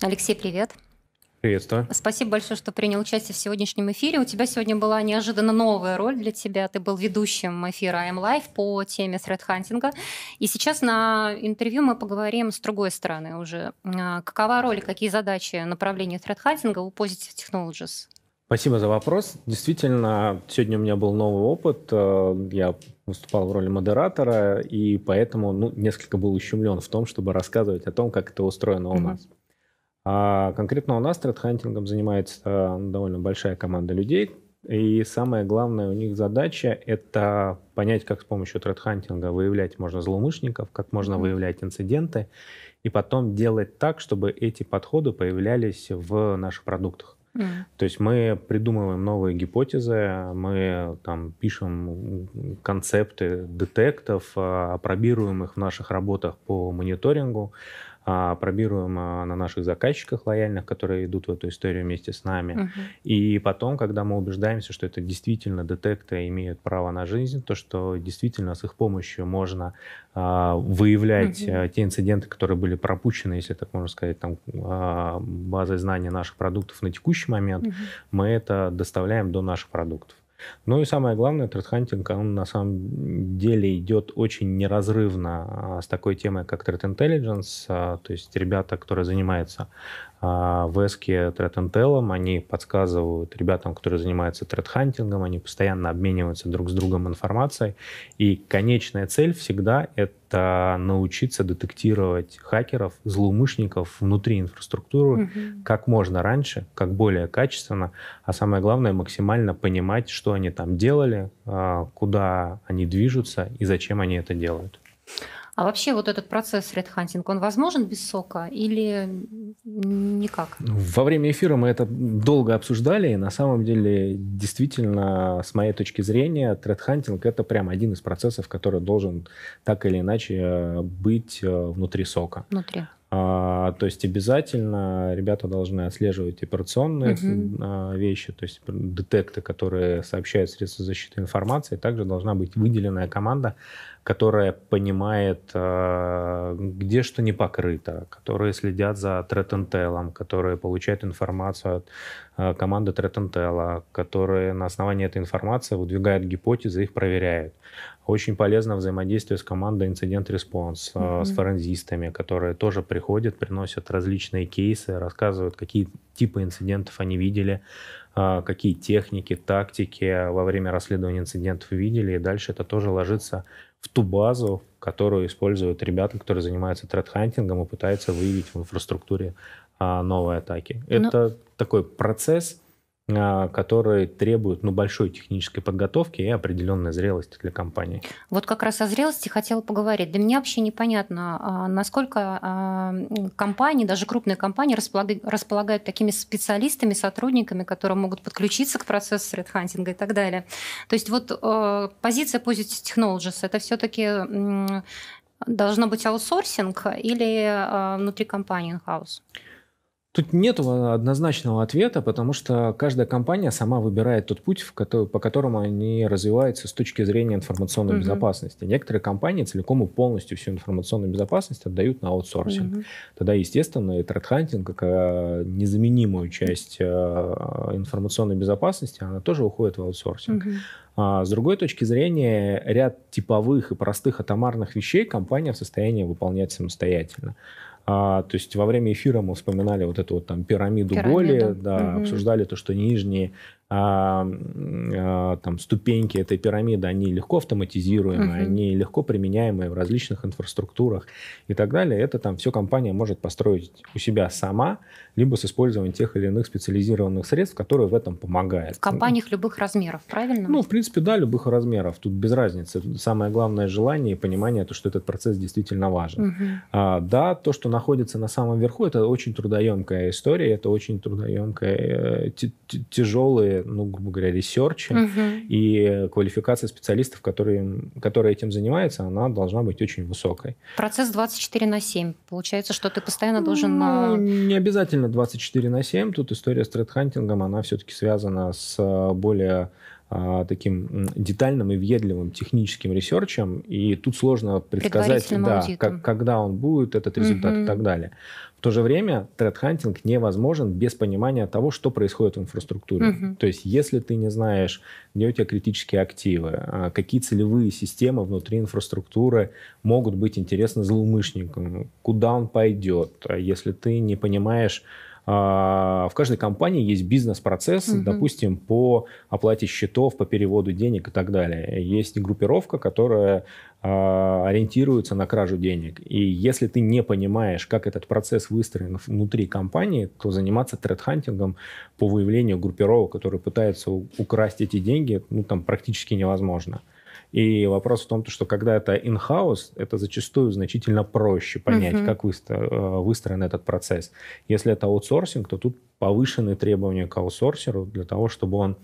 Алексей, привет. Приветствую. Спасибо большое, что принял участие в сегодняшнем эфире. У тебя сегодня была неожиданно новая роль для тебя. Ты был ведущим эфира I'm Live по теме средхантинга. И сейчас на интервью мы поговорим с другой стороны уже. А, какова роль, какие задачи направления средхантинга у Positive Technologies? Спасибо за вопрос. Действительно, сегодня у меня был новый опыт. Э, я выступал в роли модератора, и поэтому ну, несколько был ущемлен в том, чтобы рассказывать о том, как это устроено у mm-hmm. нас. А конкретно у нас тредхантингом занимается э, довольно большая команда людей, и самое главное у них задача – это понять, как с помощью тредхантинга выявлять можно злоумышленников, как можно mm-hmm. выявлять инциденты, и потом делать так, чтобы эти подходы появлялись в наших продуктах. Mm. То есть мы придумываем новые гипотезы, мы там пишем концепты детектов, опробируем э, их в наших работах по мониторингу, а, пробируем а, на наших заказчиках лояльных, которые идут в эту историю вместе с нами. Угу. И потом, когда мы убеждаемся, что это действительно детекты имеют право на жизнь, то, что действительно с их помощью можно а, выявлять угу. те инциденты, которые были пропущены, если так можно сказать, там, базой знаний наших продуктов на текущий момент, угу. мы это доставляем до наших продуктов. Ну и самое главное, тредхантинг, он на самом деле идет очень неразрывно а, с такой темой, как Threat Intelligence, а, то есть ребята, которые занимаются а в эске тредентелом, они подсказывают ребятам, которые занимаются тредхантингом, они постоянно обмениваются друг с другом информацией, и конечная цель всегда — это научиться детектировать хакеров, злоумышленников внутри инфраструктуры угу. как можно раньше, как более качественно, а самое главное — максимально понимать, что они там делали, а, куда они движутся и зачем они это делают. А вообще вот этот процесс редхантинг, он возможен без сока или никак? Ну, во время эфира мы это долго обсуждали. И на самом деле, действительно, с моей точки зрения, тредхантинг – это прям один из процессов, который должен так или иначе э, быть э, внутри сока. Внутри. А, то есть обязательно ребята должны отслеживать операционные угу. вещи, то есть детекты, которые сообщают средства защиты информации. Также должна быть выделенная команда, которая понимает, э, где что не покрыто, которые следят за третентелом, которые получают информацию от э, команды третентела, которые на основании этой информации выдвигают гипотезы, их проверяют. Очень полезно взаимодействие с командой Incident Response, mm-hmm. с форензистами, которые тоже приходят, приносят различные кейсы, рассказывают, какие типы инцидентов они видели, какие техники, тактики во время расследования инцидентов видели, и дальше это тоже ложится в ту базу, которую используют ребята, которые занимаются тредхантингом и пытаются выявить в инфраструктуре а, новые атаки. Ну, Это такой процесс, а, которые требуют ну, большой технической подготовки и определенной зрелости для компании. Вот как раз о зрелости хотела поговорить. Для меня вообще непонятно, а, насколько а, компании, даже крупные компании, располагают такими специалистами, сотрудниками, которые могут подключиться к процессу редхантинга и так далее. То есть вот позиция позиции Technologies – это все-таки должно быть аутсорсинг или внутри компании in-house? Тут нет а, однозначного ответа, потому что каждая компания сама выбирает тот путь, по которому они развиваются с точки зрения информационной угу. безопасности. Некоторые компании целиком и полностью всю информационную безопасность отдают на аутсорсинг. Угу. Тогда, естественно, и тредхантинг, как а, незаменимую часть а, информационной безопасности, она тоже уходит в аутсорсинг. Угу. А с другой точки зрения, ряд типовых и простых атомарных вещей компания в состоянии выполнять самостоятельно. А, то есть во время эфира мы вспоминали вот эту вот там пирамиду, пирамиду. боли, да, угу. обсуждали то, что нижние а, а, там, ступеньки этой пирамиды, они легко автоматизируемые, угу. они легко применяемые в различных инфраструктурах и так далее. Это там все компания может построить у себя сама, либо с использованием тех или иных специализированных средств, которые в этом помогают. В компаниях любых размеров, правильно? Ну, в принципе, да, любых размеров. Тут без разницы. Самое главное желание и понимание, то, что этот процесс действительно важен. Угу. А, да, то, что находится на самом верху, это очень трудоемкая история, это очень трудоемкая, э, тяжелые ну, грубо говоря, ресерча. Угу. И квалификация специалистов, которые, которые этим занимаются, она должна быть очень высокой. Процесс 24 на 7. Получается, что ты постоянно должен... Ну, не обязательно 24 на 7. Тут история с тредхантингом, она все-таки связана с э, более а, таким детальным и въедливым техническим ресерчем, и тут сложно предсказать, да, как, когда он будет, этот результат угу. и так далее. В то же время тред-хантинг невозможен без понимания того, что происходит в инфраструктуре. Угу. То есть, если ты не знаешь, где у тебя критические активы, а, какие целевые системы внутри инфраструктуры могут быть интересны злоумышленникам, куда он пойдет, а если ты не понимаешь, а, в каждой компании есть бизнес-процесс, угу. допустим, по оплате счетов, по переводу денег и так далее. Есть группировка, которая а, ориентируется на кражу денег. И если ты не понимаешь, как этот процесс выстроен внутри компании, то заниматься тредхантингом по выявлению группировок, которые пытаются украсть эти деньги, ну, там практически невозможно. И вопрос в том, что когда это in-house, это зачастую значительно проще понять, угу. как выстро- э, выстроен этот процесс. Если это аутсорсинг, то тут повышенные требования к аутсорсеру для того, чтобы он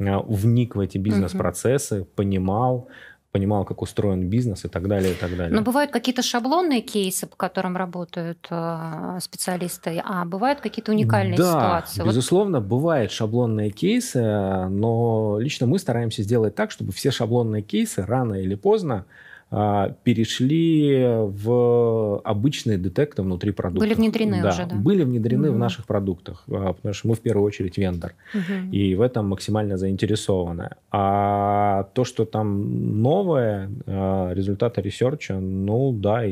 э, вник в эти бизнес-процессы, угу. понимал, понимал, как устроен бизнес и так далее, и так далее. Но бывают какие-то шаблонные кейсы, по которым работают э, специалисты, а бывают какие-то уникальные да, ситуации. безусловно, вот... бывают шаблонные кейсы, но лично мы стараемся сделать так, чтобы все шаблонные кейсы рано или поздно а, перешли в обычные детекторы внутри продуктов. Были внедрены да, уже, да? Были внедрены угу. в наших продуктах, а, потому что мы в первую очередь вендор, угу. и в этом максимально заинтересованы. А то, что там новое, а, результаты ресерча, ну да,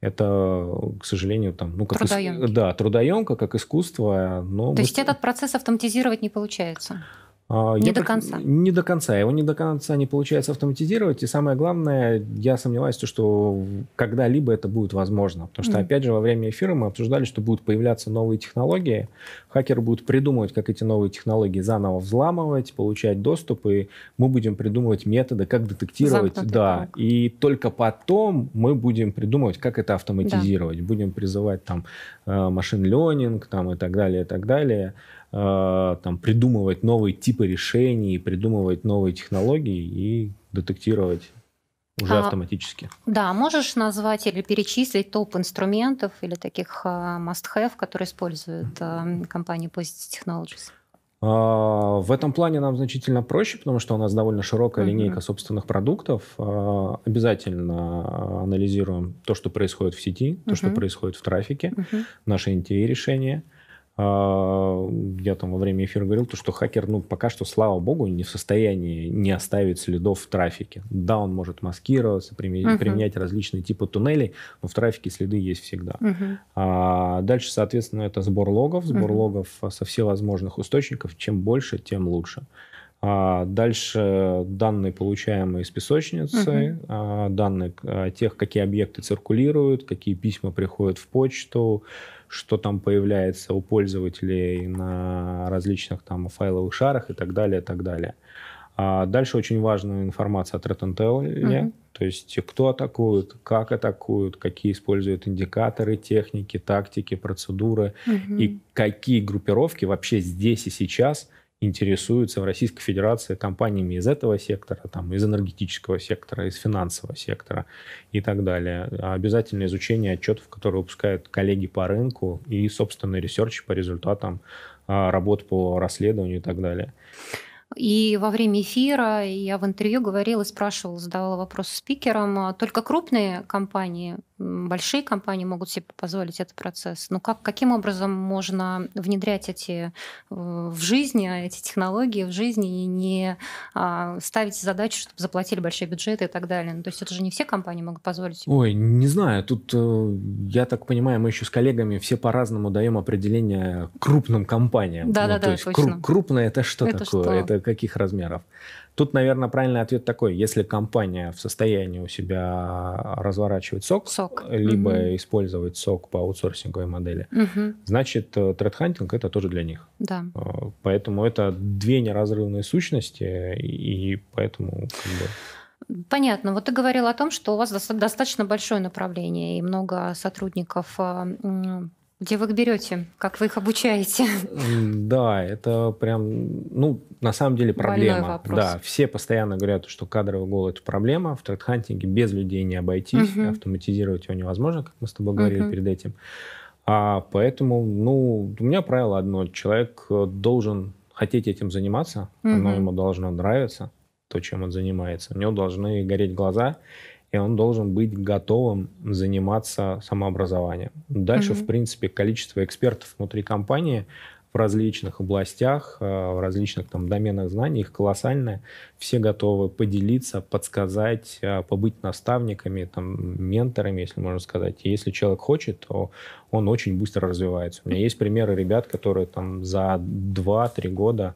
это, к сожалению, там, ну, как трудоемко. Иск... Да, трудоемко, как искусство. Но То мы... есть этот процесс автоматизировать не получается? А, не я до конца. Не до конца. Его не до конца не получается автоматизировать. И самое главное, я сомневаюсь, что когда-либо это будет возможно. Потому что, mm. опять же, во время эфира мы обсуждали, что будут появляться новые технологии. Хакеры будут придумывать, как эти новые технологии заново взламывать, получать доступ. И мы будем придумывать методы, как детектировать. Замкнутый да. Круг. И только потом мы будем придумывать, как это автоматизировать. Да. Будем призывать там э, машин-ленинг там, и так далее, и так далее. Э, там, придумывать новые типы решений, придумывать новые технологии и детектировать уже а, автоматически. Да, можешь назвать или перечислить топ инструментов или таких э, must-have, которые использует э, компания Positive Technologies? А, в этом плане нам значительно проще, потому что у нас довольно широкая mm-hmm. линейка собственных продуктов. А, обязательно э, анализируем то, что происходит в сети, mm-hmm. то, что происходит в трафике, mm-hmm. наши NTA-решения. А, я там во время эфира говорил, то, что хакер, ну, пока что, слава богу, не в состоянии не оставить следов в трафике. Да, он может маскироваться, применять, uh применять различные типы туннелей, но в трафике следы есть всегда. uh А дальше, соответственно, это сбор логов, сбор uh логов а, со всевозможных источников. Чем больше, тем лучше. А дальше данные, получаемые из песочницы, угу. данные тех, какие объекты циркулируют, какие письма приходят в почту, что там появляется у пользователей на различных там файловых шарах и так далее, и так далее. А дальше очень важная информация о Threat mm-hmm. то есть кто атакует, как атакуют, какие используют индикаторы, техники, тактики, процедуры mm-hmm. и какие группировки вообще здесь и сейчас – интересуются в Российской Федерации компаниями из этого сектора, там, из энергетического сектора, из финансового сектора и так далее. А Обязательное изучение отчетов, которые выпускают коллеги по рынку и собственный ресерч по результатам а, работ по расследованию и так далее. И во время эфира я в интервью говорила, спрашивала, задавала вопрос спикерам, только крупные компании большие компании могут себе позволить этот процесс. Но ну, как, каким образом можно внедрять эти в жизни, а, эти технологии в жизни и не а, ставить задачу, чтобы заплатили большие бюджеты и так далее? Ну, то есть это же не все компании могут позволить себе. Ой, не знаю. Тут, э, я так понимаю, мы еще с коллегами все по-разному даем определение крупным компаниям. Да-да-да, ну, да, точно. Кру- крупное – это что это такое? Что? Это каких размеров? Тут, наверное, правильный ответ такой. Если компания в состоянии у себя разворачивать сок, сок. либо угу. использовать сок по аутсорсинговой модели, угу. значит, э, тредхантинг это тоже для них. Да. Э, поэтому это две неразрывные сущности, и поэтому... Как бы... Понятно. Вот ты говорил о том, что у вас достаточно большое направление и много сотрудников э, где вы их берете? Как вы их обучаете? Да, это прям, ну, на самом деле проблема. Да, все постоянно говорят, что кадровый голод проблема. В тредхантинге без людей не обойтись, угу. автоматизировать его невозможно, как мы с тобой говорили угу. перед этим. А поэтому, ну, у меня правило одно: человек э, должен хотеть этим заниматься, угу. оно ему должно нравиться, то, чем он занимается. У него должны гореть глаза, и он должен быть готовым заниматься самообразованием. Дальше, mm-hmm. в принципе, количество экспертов внутри компании в различных областях, э, в различных там доменах знаний, их колоссальное. Все готовы поделиться, подсказать, э, побыть наставниками, там, менторами, если можно сказать. И если человек хочет, то он очень быстро развивается. У меня есть примеры ребят, которые там за 2-3 года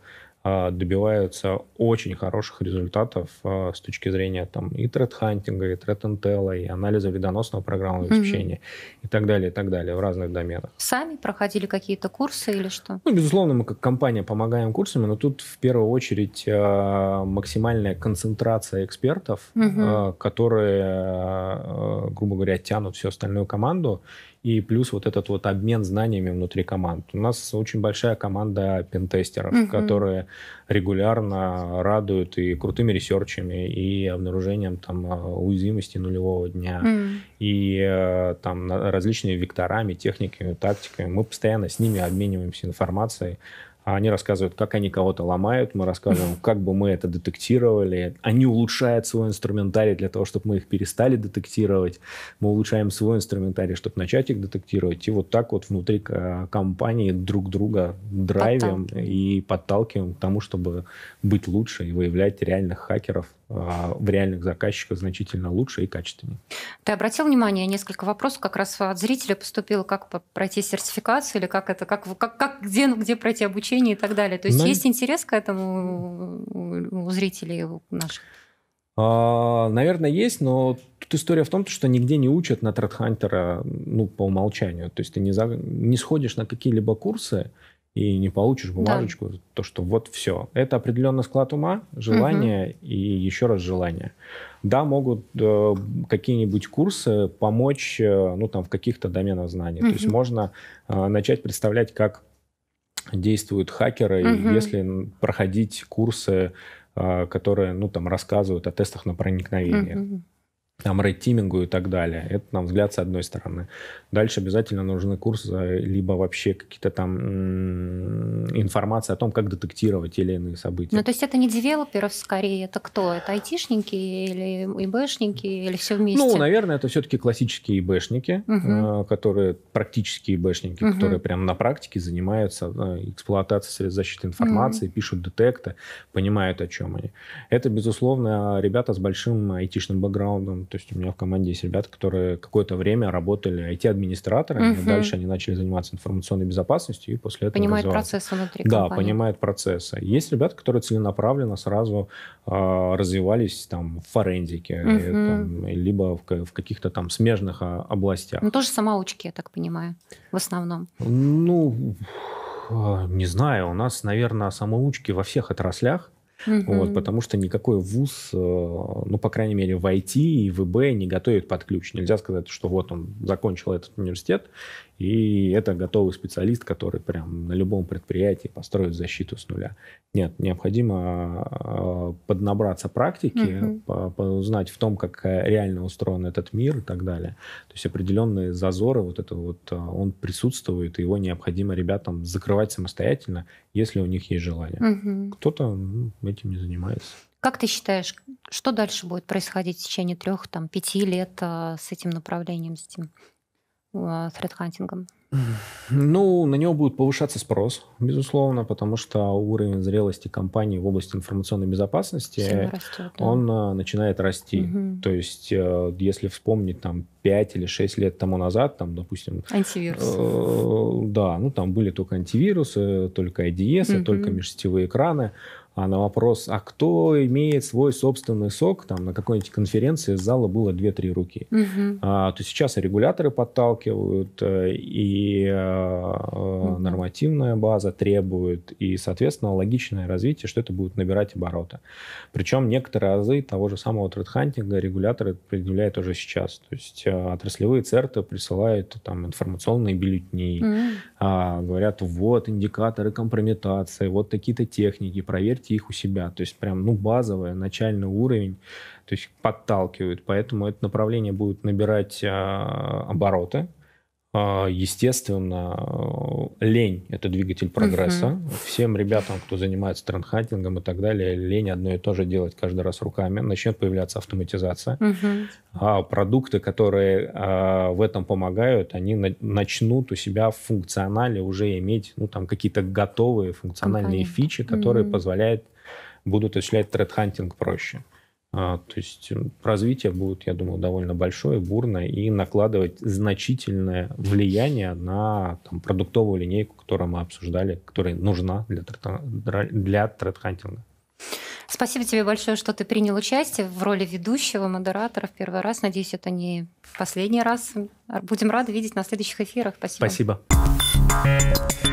а, добиваются очень хороших результатов а, с точки зрения там, и тред-хантинга, и тред-интелла, и анализа вредоносного программного обеспечения угу. и так далее, и так далее в разных доменах. Сами проходили какие-то курсы или что? Ну, безусловно, мы как компания помогаем курсами, но тут в первую очередь а, максимальная концентрация экспертов, угу. которые, грубо говоря, тянут всю остальную команду, и плюс вот этот вот обмен знаниями внутри команд. У нас очень большая команда пентестеров, угу. которые регулярно радуют и крутыми ресерчами, и обнаружением там а, уязвимости нулевого дня, угу. и э, там различными векторами, техниками, тактиками. Мы постоянно с ними обмениваемся информацией, а они рассказывают, как они кого-то ломают, мы рассказываем, как бы мы это детектировали. Они улучшают свой инструментарий для того, чтобы мы их перестали детектировать. Мы улучшаем свой инструментарий, чтобы начать их детектировать. И вот так вот внутри компании друг друга драйвим подталкиваем. и подталкиваем к тому, чтобы быть лучше и выявлять реальных хакеров, а, в реальных заказчиках значительно лучше и качественнее. Ты обратил внимание, несколько вопросов как раз от зрителя поступило, как пройти сертификацию или как это, как, как, как где, где пройти обучение и так далее. То есть Но... есть интерес к этому у зрителей наших? А, наверное, есть, но тут история в том, что нигде не учат на тредхантера ну, по умолчанию. То есть ты не, за... не сходишь на какие-либо курсы, и не получишь бумажечку, да. то что вот все. Это определенный склад ума, желание угу. и еще раз желание. Да, могут э, какие-нибудь курсы помочь, э, ну там в каких-то доменах знаний. Угу. То есть можно э, начать представлять, как действуют хакеры, угу. если проходить курсы, э, которые, ну там рассказывают о тестах на проникновение. Угу там, рейтимингу и так далее. Это, на взгляд, с одной стороны. Дальше обязательно нужны курсы, а, либо вообще какие-то там м- информация о том, как детектировать те или иные события. Ну, то есть это не девелоперов скорее, это кто? Это айтишники или ИБшники или все вместе? Ну, наверное, это все-таки классические ИБшники, угу. которые практически ИБшники, угу. которые прям на практике занимаются а, эксплуатацией средств защиты информации, угу. пишут детекты, понимают, о чем они. Это, безусловно, ребята с большим айтишным бэкграундом, то есть у меня в команде есть ребята, которые какое-то время работали IT-администраторами, угу. дальше они начали заниматься информационной безопасностью и после этого... Понимают процессы внутри компании. Да, понимают процессы. Есть ребята, которые целенаправленно сразу э, развивались там в форензике, угу. и, там, либо в, в каких-то там смежных а, областях. Ну, тоже самоучки, я так понимаю, в основном. Ну, а, не знаю, у нас, наверное, самоучки во всех отраслях. Угу. Вот, потому что никакой вуз, э, ну, по крайней мере, в IT и ВБ не готовит под ключ. Нельзя сказать, что вот он закончил этот университет, и это готовый специалист, который прям на любом предприятии построит защиту с нуля. Нет, необходимо э, поднабраться практики, угу. узнать в том, как э, реально устроен этот мир и так далее. То есть определенные зазоры вот это вот, он присутствует, и его необходимо ребятам закрывать самостоятельно, если у них есть желание. Угу. Кто-то ну, этим не занимается. Как ты считаешь, что дальше будет происходить в течение трех, там, пяти лет э, с этим направлением, с этим хантингом? Э, ну, на него будет повышаться спрос, безусловно, потому что уровень зрелости компании в области информационной безопасности, растет, да. он э, начинает расти. Угу. То есть, если вспомнить там 5 или 6 лет тому назад, там, допустим... антивирусы. Э, да, ну там были только антивирусы, только IDS, угу. только межсетевые экраны. А на вопрос, а кто имеет свой собственный сок, там на какой-нибудь конференции из зала было 2-3 руки. Угу. А, то сейчас регуляторы подталкивают, э, и угу. нормативная база требует, и, соответственно, логичное развитие, что это будет набирать обороты. Причем некоторые разы того же самого тредхантинга регуляторы предъявляют уже сейчас. То есть отраслевые церты присылают там информационные бюллетни, угу. а, говорят, вот индикаторы компрометации, вот такие-то техники, проверьте вывести их у себя. То есть прям, ну, базовое, начальный уровень, то есть подталкивают. Поэтому это направление будет набирать э, обороты. А, естественно, э, лень – это двигатель прогресса. Угу. Всем ребятам, кто занимается трендхантингом и так далее, лень одно и то же делать каждый раз руками. Начнет появляться автоматизация. Угу. А продукты, которые а, в этом помогают, они на начнут у себя в функционале уже иметь ну, там, какие-то готовые функциональные Компания. фичи, которые угу. позволяют, будут осуществлять трендхантинг проще. Угу. А, то есть развитие будет, я думаю, довольно большое, бурное и накладывать значительное влияние на там, продуктовую линейку, которую мы обсуждали, которая нужна для, для Спасибо тебе большое, что ты принял участие в роли ведущего, модератора в первый раз. Надеюсь, это не последний раз. Будем рады видеть на следующих эфирах. Спасибо. Спасибо.